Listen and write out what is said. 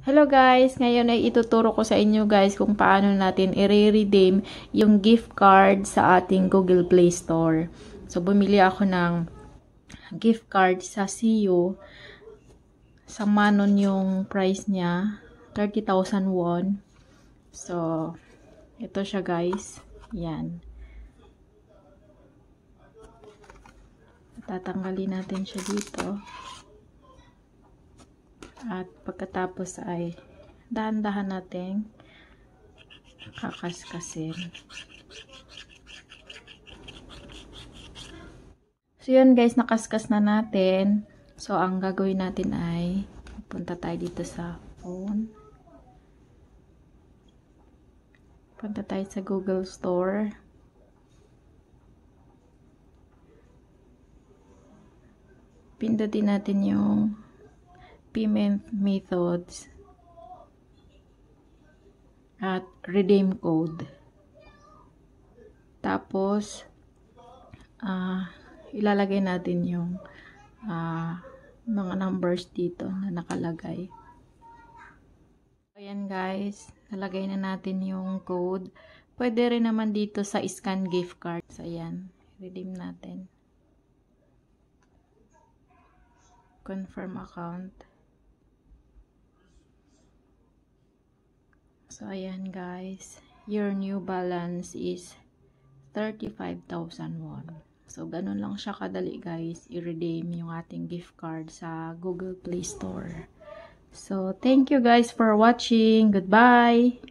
Hello guys! Ngayon ay ituturo ko sa inyo guys kung paano natin i-redeem yung gift card sa ating Google Play Store. So, bumili ako ng gift card sa CU. Sa Manon yung price niya. 30,000 won. So, ito siya guys. Yan. Tatanggalin natin siya dito. At pagkatapos ay dahan-dahan natin kakaskasin. So, yun guys, nakaskas na natin. So, ang gagawin natin ay punta tayo dito sa phone. Punta tayo sa Google Store. Pindutin natin yung payment methods at redeem code. Tapos, uh, ilalagay natin yung uh, mga numbers dito na nakalagay. Ayan guys, nalagay na natin yung code. Pwede rin naman dito sa scan gift card. So, ayan, redeem natin. Confirm account. So, ayan guys. Your new balance is 35,000 won. So, ganun lang siya kadali guys. I-redeem yung ating gift card sa Google Play Store. So, thank you guys for watching. Goodbye!